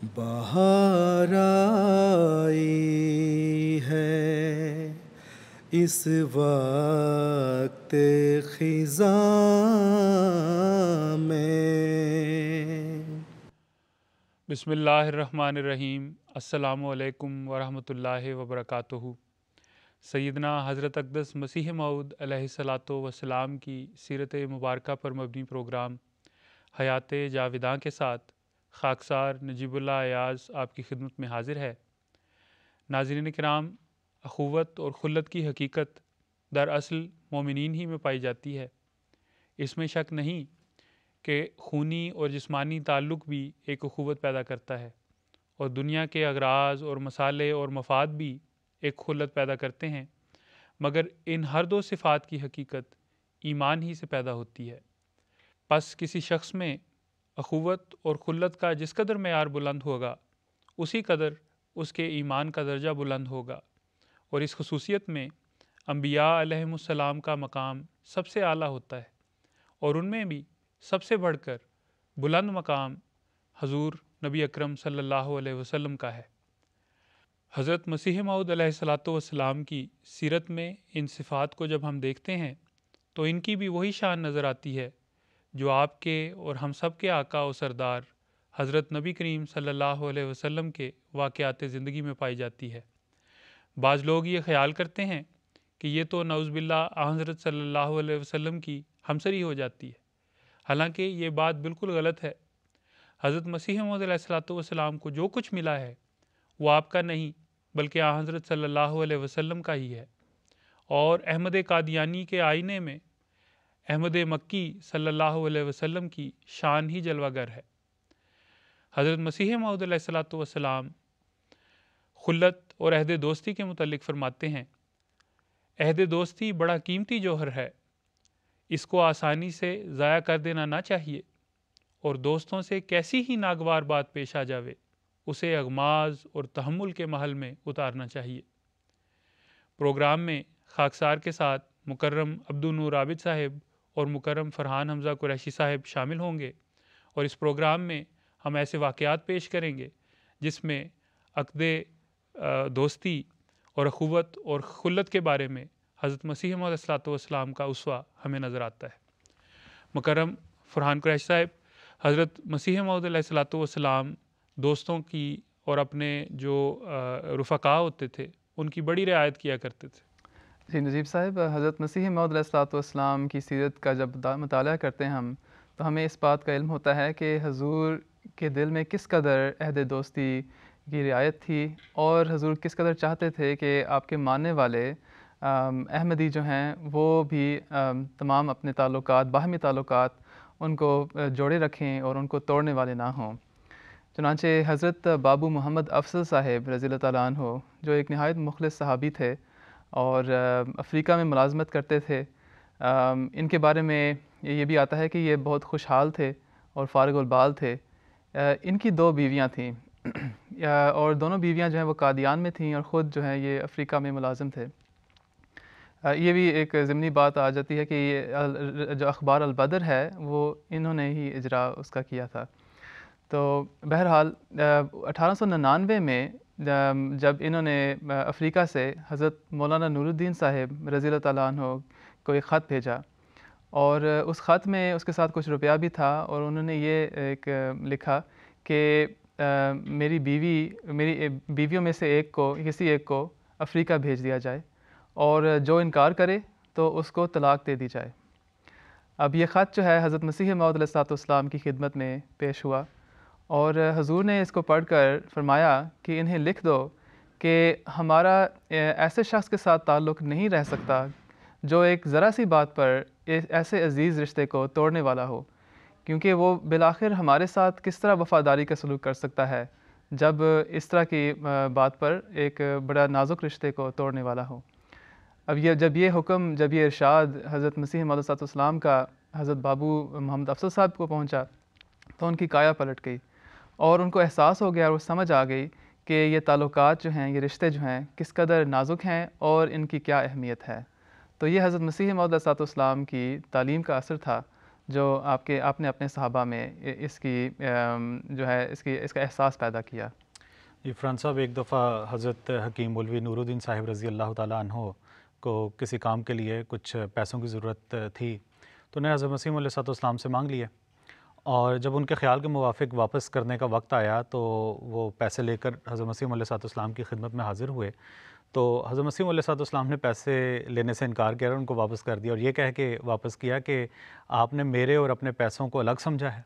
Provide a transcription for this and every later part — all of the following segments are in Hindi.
बाहर आई है इस वक्त खिजा में रहीम अल्लाम वरहमतुल्लाहि वबरकातुहु सैदना हज़रत अकदस मसीह मऊद सलात वसलाम की सीरत मुबारक पर मबनी प्रोग्राम हयात जाविदा के साथ खाकसार नजीबुल्ला अयाज आपकी खिदमत में हाजिर है नाजरन कराम अखवत और खुलत की हकीकत दरअसल मोमिन ही में पाई जाती है इसमें शक नहीं कि खूनी और जिस्मानी ताल्लुक़ भी एक अखवत पैदा करता है और दुनिया के अगराज और मसाले और मफाद भी एक खुलत पैदा करते हैं मगर इन हर दो सिफात की हकीकत ईमान ही से पैदा होती है बस किसी शख्स में अखुवत और खुलत का जिस कदर मैार बुलंद होगा उसी कदर उसके ईमान का दर्जा बुलंद होगा और इस खसूसियत में अम्बियाम का मकाम सबसे आला होता है और उनमें भी सबसे बढ़कर बुलंद मकाम हजूर नबी अक्रम सल्लल्लाहु वसम का है हज़रत मसीह माउद सलाम की सीरत में इन सिफ़ात को जब हम देखते हैं तो इनकी भी वही शान नज़र आती है जो आपके और हम सब के आका और सरदार हज़रत नबी करीम सल्लल्लाहु अलैहि वसल्लम के वाक़ात ज़िंदगी में पाई जाती है बाज़ लोग ये ख्याल करते हैं कि ये तो नौज़बिल्ला हज़रत सल्लल्लाहु अलैहि वसल्लम की हमसरी हो जाती है हालांकि ये बात बिल्कुल गलत है हज़रत मसीह मौदलाम को जो कुछ मिला है वो आपका नहीं बल्कि हज़रत सल्लल्लाहु अलैहि वसल्लम का ही है और अहमद कादियानी के आईने में अहमद मक्की सल्लल्लाहु अलैहि वसल्लम की शान ही जलवागर है हज़रत मसीह महूद वसलाम खुलत और अहद दोस्ती के मतलब फ़रमाते हैं अहद दोस्ती बड़ा कीमती जौहर है इसको आसानी से ज़ाया कर देना ना चाहिए और दोस्तों से कैसी ही नागवार बात पेश आ जावे उसे अगमाज और तहमुल के महल में उतारना चाहिए प्रोग्राम में खाकसार के साथ मुकर्रम नूर आबिद साहब और मुकरम फरहान हमजा कुरैशी साहब शामिल होंगे और इस प्रोग्राम में हम ऐसे वाक़ात पेश करेंगे जिसमें अकद दोस्ती और अखुवत और खुलत के बारे में हज़रत मसीह मसलातम का उसवा हमें नज़र आता है मकरम फरहान कुरैश साहब हज़रत मसीह मसलातम दोस्तों की और अपने जो रफ़ा होते थे उनकी बड़ी रियायत किया करते थे जी नजीब साहब हज़रत मसीह मौदलाम की सीरत का जब मताल करते हैं हम तो हमें इस बात का इल्म होता है कि हजूर के दिल में किस कदर अहद दोस्ती की रियायत थी और हजूर किस कदर चाहते थे कि आपके मानने वाले अहमदी जो हैं वो भी तमाम अपने ताल्लुक बाहमी ताल्लुक उनको जोड़े रखें और उनको तोड़ने वाले ना हों चनानचे हज़रत बाबू मोहम्मद अफसल साहिब रज़ी हो जो एक नहायत मुखल सहाबी थे और अफ्रीका में मुलाजमत करते थे इनके बारे में ये भी आता है कि ये बहुत खुशहाल थे और फारग उलबाल थे इनकी दो बीवियाँ थीं और दोनों बीवियाँ जो हैं वो कादियान में थीं और ख़ुद जो हैं ये अफ्रीका में मुलाजम थे ये भी एक ज़मनी बात आ जाती है कि ये जो अखबार अलबदर है वो इन्होंने ही इजरा उसका किया था तो बहरहाल अठारह में जब इन्होंने अफ्रीका से हज़रत मौलाना नूरुद्दीन साहेब रज़ी तहो को एक ख़त भेजा और उस ख़त में उसके साथ कुछ रुपया भी था और उन्होंने ये एक लिखा कि मेरी बीवी मेरी बीवियों में से एक को किसी एक को अफ्रीका भेज दिया जाए और जो इनकार करे तो उसको तलाक दे दी जाए अब ये ख़त जो है हज़रत मसीह मौदलाम की खिदमत में पेश हुआ और हजूर ने इसको पढ़ कर फरमाया कि इन्हें लिख दो कि हमारा ऐसे शख्स के साथ ताल्लुक़ नहीं रह सकता जो एक ज़रा सी बात पर ऐसे अजीज़ रिश्ते को तोड़ने वाला हो क्योंकि वो बिलाखिर हमारे साथ किस तरह वफ़ादारी का सलूक कर सकता है जब इस तरह की बात पर एक बड़ा नाजुक रिश्ते को तोड़ने वाला हो अब ये जब ये हुक्म जब ये इरशाद हज़रत मसीह मदसात का हज़रत बाबू मोहम्मद अफसर साहब को पहुँचा तो उनकी काया पलट गई और उनको एहसास हो गया और वो समझ आ गई कि ये ताल्लुक जो हैं ये रिश्ते जो हैं किस कदर नाजुक हैं और इनकी क्या अहमियत है तो ये हज़रत मसीह मौदातम की तालीम का असर था जो आपके आपने अपने सहाबा में इसकी जो है इसकी इसका एहसास पैदा किया जी फ़रान साहब एक दफ़ा हज़रत हकीम मौलवी नूरुद्दीन साहिब रज़ी अल्लाह तहो को किसी काम के लिए कुछ पैसों की ज़रूरत थी तो उन्हें हज़रत मसीम सलाम से मांग लिए और जब उनके ख्याल के मुताबिक वापस करने का वक्त आया तो वो पैसे लेकर हज़र मसीम सातम की खिदमत में हाज़िर हुए तो हज़र मसीम सातम ने पैसे लेने से इनकार किया और उनको वापस कर दिया और ये कह के वापस किया कि आपने मेरे और अपने पैसों को अलग समझा है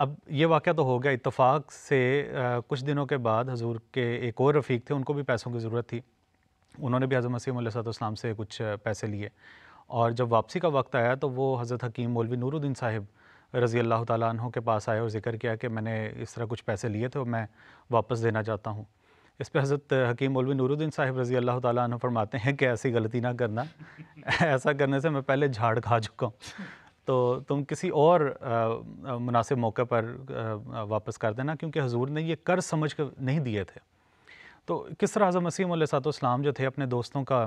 अब ये वाक़ तो हो गया इतफ़ाक़ से आ, कुछ दिनों के बाद हजूर के एक और रफ़ीक थे उनको भी पैसों की ज़रूरत थी उन्होंने भी हजर मसीम सलाम से कुछ पैसे लिए और जब वापसी का वक्त आया तो वो हज़रत हकीम मौलवी नूरुद्दीन साहिब रज़ी अल्लाह तु के पास आए और ज़िक्र किया कि मैंने इस तरह कुछ पैसे लिए थे तो और मैं वापस देना चाहता हूँ इस पर हज़रत हकीम मौलवी नूरुद्दीन साहिब रज़ी अल्लाह तु फरमाते हैं कि ऐसी गलती ना करना ऐसा करने से मैं पहले झाड़ खा चुका हूँ तो तुम किसी और मुनासिब मौके पर वापस कर देना क्योंकि हजूर ने ये कर समझ कर नहीं दिए थे तो किस तरह हज़र मसीम सात इस्लाम जो थे अपने दोस्तों का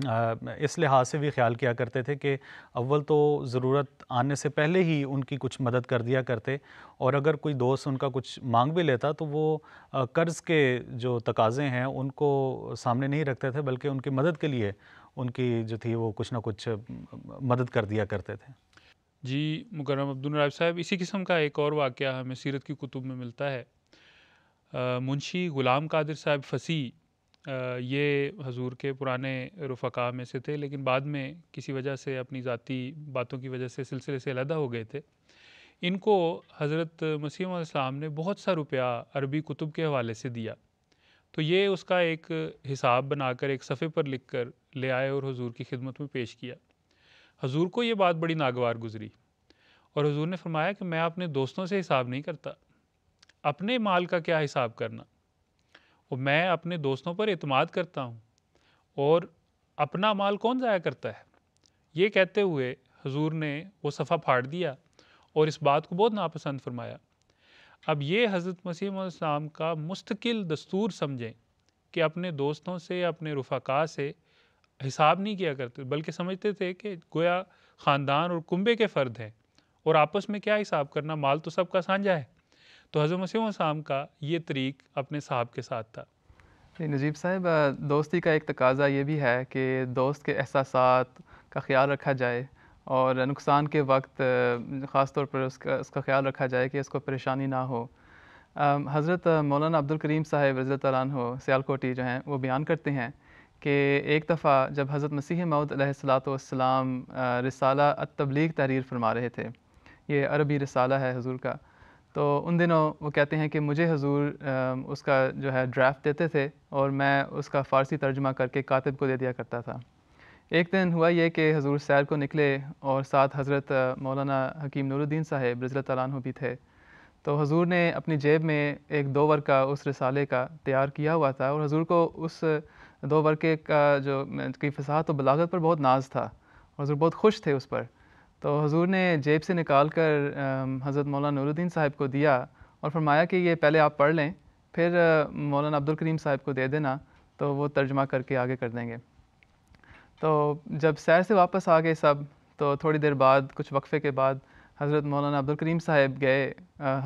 इस लिहाज से भी ख्याल किया करते थे कि अव्वल तो ज़रूरत आने से पहले ही उनकी कुछ मदद कर दिया करते और अगर कोई दोस्त उनका कुछ मांग भी लेता तो वो कर्ज़ के जो तकाजे हैं उनको सामने नहीं रखते थे बल्कि उनकी मदद के लिए उनकी जो थी वो कुछ ना कुछ मदद कर दिया करते थे जी मुकरम अब्दुल साहब इसी किस्म का एक और वाक़ हमें सीरत की कुतुब में मिलता है मुंशी ग़ुलाम कादिर साहब फसी ये हजूर के पुराने रुफ़का में से थे लेकिन बाद में किसी वजह से अपनी ज़ाती बातों की वजह से सिलसिले से अलहदा हो गए थे इनको हज़रत मसीम ने बहुत सा रुपया अरबी कुतुब के हवाले से दिया तो ये उसका एक हिसाब बनाकर एक सफ़े पर लिख कर ले आए और हजूर की खिदमत में पेश किया हजूर को ये बात बड़ी नागवार गुजरी और हजूर ने फरमाया कि मैं अपने दोस्तों से हिसाब नहीं करता अपने माल का क्या हिसाब करना और मैं अपने दोस्तों पर अतमाद करता हूँ और अपना माल कौन ज़ाया करता है ये कहते हुए हजूर ने वो सफ़ा फाड़ दिया और इस बात को बहुत नापसंद फरमाया अब ये हज़रत मसीम का मुस्तकिल दस्तूर समझें कि अपने दोस्तों से अपने रुफाका से हिसाब नहीं किया करते बल्कि समझते थे कि गोया ख़ानदान और कुंबे के फ़र्द हैं और आपस में क्या हिसाब करना माल तो सबका साझा है तो हज़र मसीह शाम का ये तरीक अपने साहब के साथ था नजीब साहब दोस्ती का एक तकाजा ये भी है कि दोस्त के एहसास का ख्याल रखा जाए और नुकसान के वक्त ख़ास तौर पर उसका उसका ख्याल रखा जाए कि इसको परेशानी ना हो हज़रत मौलाना अब्दुल करीम साहब रज़त हो सियालकोटी जो हैं वो बयान करते हैं कि एक दफ़ा जब हज़रत मसीह सलाम रिसाला तबलीग तहरीर फरमा रहे थे ये अरबी रिसाला है हजूर का तो उन दिनों वो कहते हैं कि मुझे हजूर उसका जो है ड्राफ्ट देते थे और मैं उसका फ़ारसी तर्जमा करके कातिब को दे दिया करता था एक दिन हुआ ये कि हजूर सैर को निकले और साथ हज़रत मौलाना हकीम नूरुद्दीन साहेब रजरत तैन भी थे तो हजूर ने अपनी जेब में एक दो वर का उस रिसाले का तैयार किया हुआ था और हजूर को उस दो वर के का जो की फसाहत तो बलागत पर बहुत नाज था हजूर बहुत खुश थे उस पर तो हजूर ने जेब से निकाल कर हज़रत मौलाना नूरुद्दीन साहब को दिया और फरमाया कि ये पहले आप पढ़ लें फिर मौलाना अब्दुल करीम साहब को दे देना तो वो तर्जमा करके आगे कर देंगे तो जब सैर से वापस आ गए सब तो थोड़ी देर बाद कुछ वक्फ़े के बाद हज़रत मौलाना अब्दुल करीम साहब गए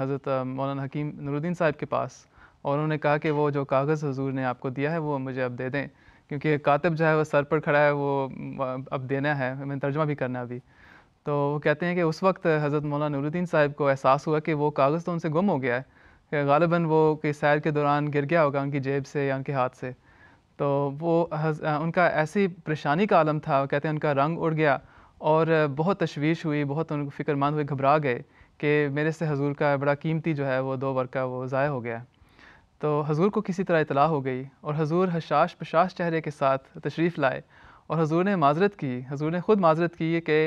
हज़रत मौलाना हकीम नूरुद्दीन साहब के पास और उन्होंने कहा कि वो जो कागज़ हजूर ने आपको दिया है वो मुझे अब दे दें क्योंकि कातब जो है वह सर पर खड़ा है वो अब देना है मैंने तर्जमा भी करना अभी तो वो कहते हैं कि उस वक्त हज़रत मौला नूरुद्दीन साहब को एहसास हुआ कि वो कागज़ तो उनसे गुम हो गया है गालिबा वो कि सैर के दौरान गिर गया होगा उनकी जेब से या उनके हाथ से तो वो उनका ऐसी परेशानी का आलम था कहते हैं उनका रंग उड़ गया और बहुत तशवीश हुई बहुत उनको फिक्रमंद हुए घबरा गए कि मेरे से हजूर का बड़ा कीमती जो है वो दो वर्ग का वो ज़ाय हो गया तो हजूर को किसी तरह इतला हो गई और हजूर हशाश पशाश चेहरे के साथ तशरीफ़ लाए और हजूर ने माजरत की हजूर ने ख़ुद माजरत की कि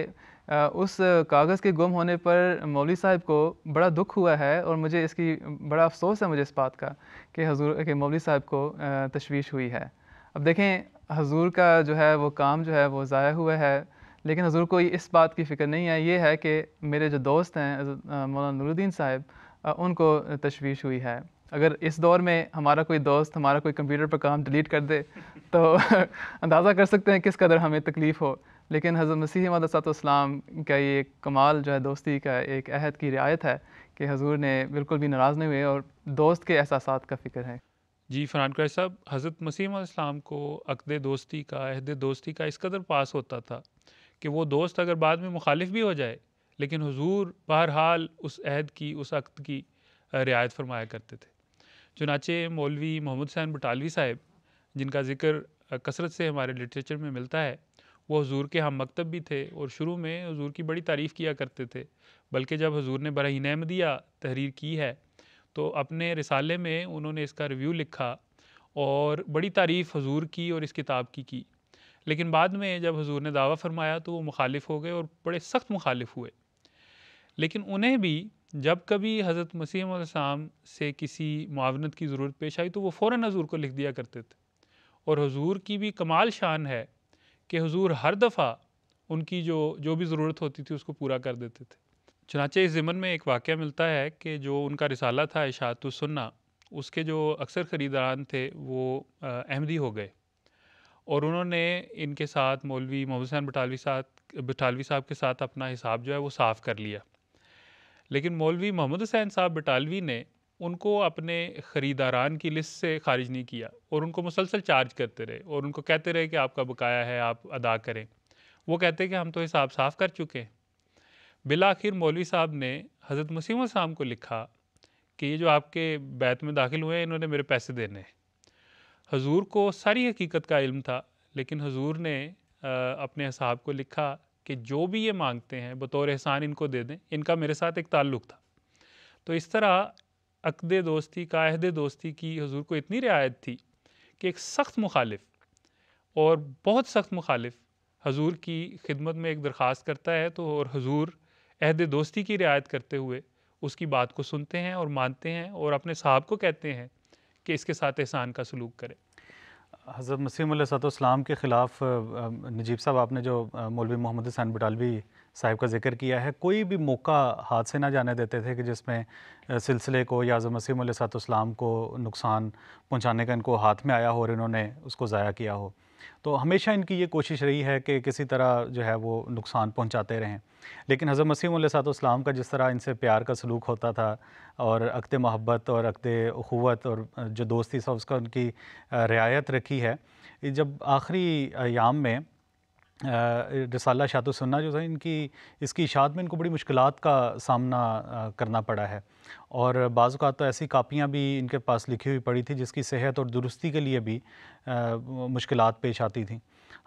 उस कागज़ के गुम होने पर मौली साहब को बड़ा दुख हुआ है और मुझे इसकी बड़ा अफसोस है मुझे इस बात का कि हजूर के मौली साहब को तशवीश हुई है अब देखें हजूर का जो है वो काम जो है वो ज़ाया हुआ है लेकिन हजूर को इस बात की फ़िक्र नहीं है ये है कि मेरे जो दोस्त हैं मौलाना नूरुद्दीन साहब उनको तशवीश हुई है अगर इस दौर में हमारा कोई दोस्त हमारा कोई कंप्यूटर पर काम डिलीट कर दे तो अंदाज़ा कर सकते हैं किस कदर हमें तकलीफ़ हो लेकिन हज़रत मसीह मदसतम का ये कमाल जो है दोस्ती का एक अहद की रियायत है कि हजूर ने बिल्कुल भी नाराज़ नहीं हुए और दोस्त के एहसास का फ़िक्र है जी फरहान कर साहब हज़रत मसीम इस्लाम को अकद दोस्ती का अहद दोस्ती का इस कदर पास होता था कि वो दोस्त अगर बाद में मुखालिफ भी हो जाए लेकिन हजूर बहरहाल उस अहद की उस अकद की रियायत फरमाया करते थे चुनाचे मौलवी मोहम्मद सैन बटालवी साहब जिनका ज़िक्र कसरत से हमारे लिटरेचर में मिलता है वो हजूर के हम मकतब भी थे और शुरू में हजूर की बड़ी तारीफ़ किया करते थे बल्कि जब हजूर ने बरह दिया तहरीर की है तो अपने रिसाले में उन्होंने इसका रिव्यू लिखा और बड़ी तारीफ़ हजूर की और इस किताब की की लेकिन बाद में जब हजूर ने दावा फरमाया तो वो मुखालिफ हो गए और बड़े सख्त मुखालिफ हुए लेकिन उन्हें भी जब कभी हज़रत मसीम से किसी मुआवनत की ज़रूरत पेश आई तो वो फ़ौर हजूर को लिख दिया करते थे और हजूर की भी कमाल शान है कि हुजूर हर दफ़ा उनकी जो जो भी ज़रूरत होती थी उसको पूरा कर देते थे चनाचे इस ज़िमन में एक वाक़ मिलता है कि जो उनका रिसाला था इशातुसन्ना तो उसके जो अक्सर ख़रीदारान थे वो अहमदी हो गए और उन्होंने इनके साथ मौलवी मोहम्मद बटालवी साथ बटालवी साहब के साथ अपना हिसाब जो है वो साफ़ कर लिया लेकिन मौलवी मोहम्मद हुसैन साहब बटालवी ने उनको अपने ख़रीदारान की लिस्ट से खारिज नहीं किया और उनको मुसलसल चार्ज करते रहे और उनको कहते रहे कि आपका बकाया है आप अदा करें वो कहते हैं कि हम तो हिसाब साफ़ कर चुके हैं बिला आखिर मौलवी साहब ने हज़रत मसीम साहब को लिखा कि ये जो आपके बैत में दाखिल हुए हैं इन्होंने मेरे पैसे देने हैं हजूर को सारी हकीकत का इल्म था लेकिन हजूर ने अपने हिसाब को लिखा कि जो भी ये मांगते हैं बतौर एहसान इनको दे दें इनका मेरे साथ एक ताल्लुक़ था तो इस तरह अकद दोस्ती काहद दोस्ती की हजूर को इतनी रियायत थी कि एक सख्त मुखालिफ और बहुत सख्त मुखालिफ हजूर की खिदमत में एक दरख्वास्त करता है तो और हजूर अहद दोस्ती की रियायत करते हुए उसकी बात को सुनते हैं और मानते हैं और अपने साहब को कहते हैं कि इसके साथ एहसान का सलूक करें हज़रत मसीम सतोस्लाम के ख़िलाफ़ नजीब साहब आपने जो मौलवी मोहम्मद हसैन बटालवी साहिब का जिक्र किया है कोई भी मौका हाथ से ना जाने देते थे कि जिसमें सिलसिले को या अज़म वसीम को नुकसान पहुँचाने का इनको हाथ में आया हो और इन्होंने उसको ज़ाया किया हो तो हमेशा इनकी ये कोशिश रही है कि किसी तरह जो है वो नुकसान पहुंचाते रहें लेकिन हज़र मसीम सातों का जिस तरह इनसे प्यार का सलूक होता था और अक्त मोहब्बत और अक्त अखवत और जो दोस्ती सब उसका उनकी रियायत रखी है जब आखिरी याम में रसाला शात सुन्ना जो है इनकी इसकी इशात में इनको बड़ी मुश्किल का सामना करना पड़ा है और बाज़ात तो ऐसी कापियाँ भी इनके पास लिखी हुई पड़ी थी जिसकी सेहत और दुरुस्ती के लिए भी मुश्किल पेश आती थी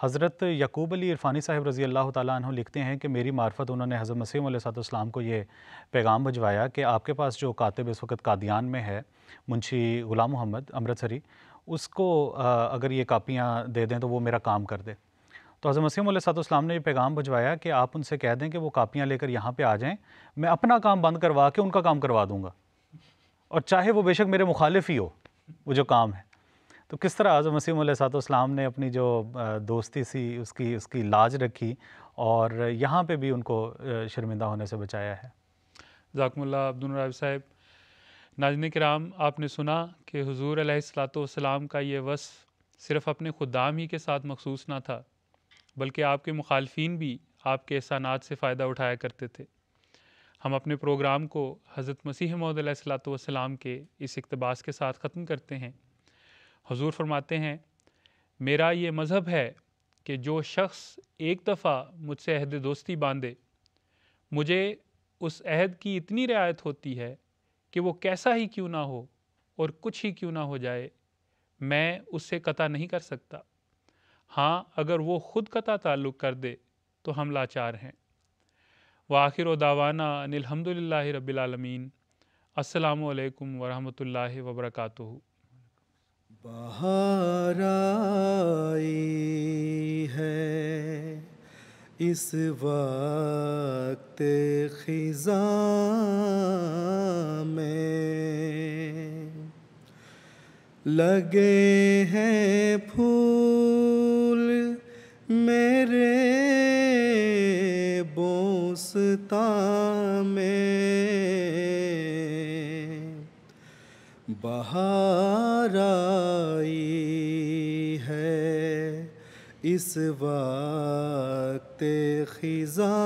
हज़रत यकूब अली इरफानी साहब रज़ी अल्लाह तु लिखते हैं कि मेरी मार्फत उन्होंने हज़रत मसीम को ये पैगाम भिजवाया कि आपके पास जो कातब इस वक्त कादियान में है मुंशी ग़ुला मोहम्मद अमृतसरी उसको अगर ये कापियाँ दे दें तो वो मेरा काम कर दे तो हज़र मसीम सातम ने ये पैगाम भिजवाया कि आप उनसे कह दें कि वो कापियाँ लेकर यहाँ पर आ जाएँ मैं अपना काम बंद करवा के उनका काम करवा दूँगा और चाहे वो बेशक मेरे मुखालिफ ही हो वो जो काम है तो किस तरह आज़म मसीम सातम ने अपनी जो दोस्ती सी उसकी उसकी लाज रखी और यहाँ पे भी उनको शर्मिंदा होने से बचाया है जाकमुल्ला अब्दुलराब साहब नाजन कराम आपने सुना कि हजूर सलाम का ये वस सिर्फ़ अपने खुदाम ही के साथ मखसूस ना था बल्कि आपके मुखालफन भी आपके एहसानात से फ़ायदा उठाया करते थे हम अपने प्रोग्राम को हज़रत मसीह मौदलाम के इस इकतबास के साथ ख़त्म करते हैं हजूर फरमाते हैं मेरा ये मज़हब है कि जो शख्स एक दफ़ा मुझसे अहद दोस्ती बांधे मुझे उस अहद की इतनी रियायत होती है कि वो कैसा ही क्यों ना हो और कुछ ही क्यों ना हो जाए मैं उससे कता नहीं कर सकता हाँ अगर वो ख़ुद कता ताल्लुक़ कर दे तो हम लाचार हैं व आखिर दावाना अनिलहमदल रबीआलमीन असलकम वरहमल वबरक बहार है इस वक्त खिजा में लगे हैं फूल मेरे बोसता में बहार आई है इस वक्त खिजा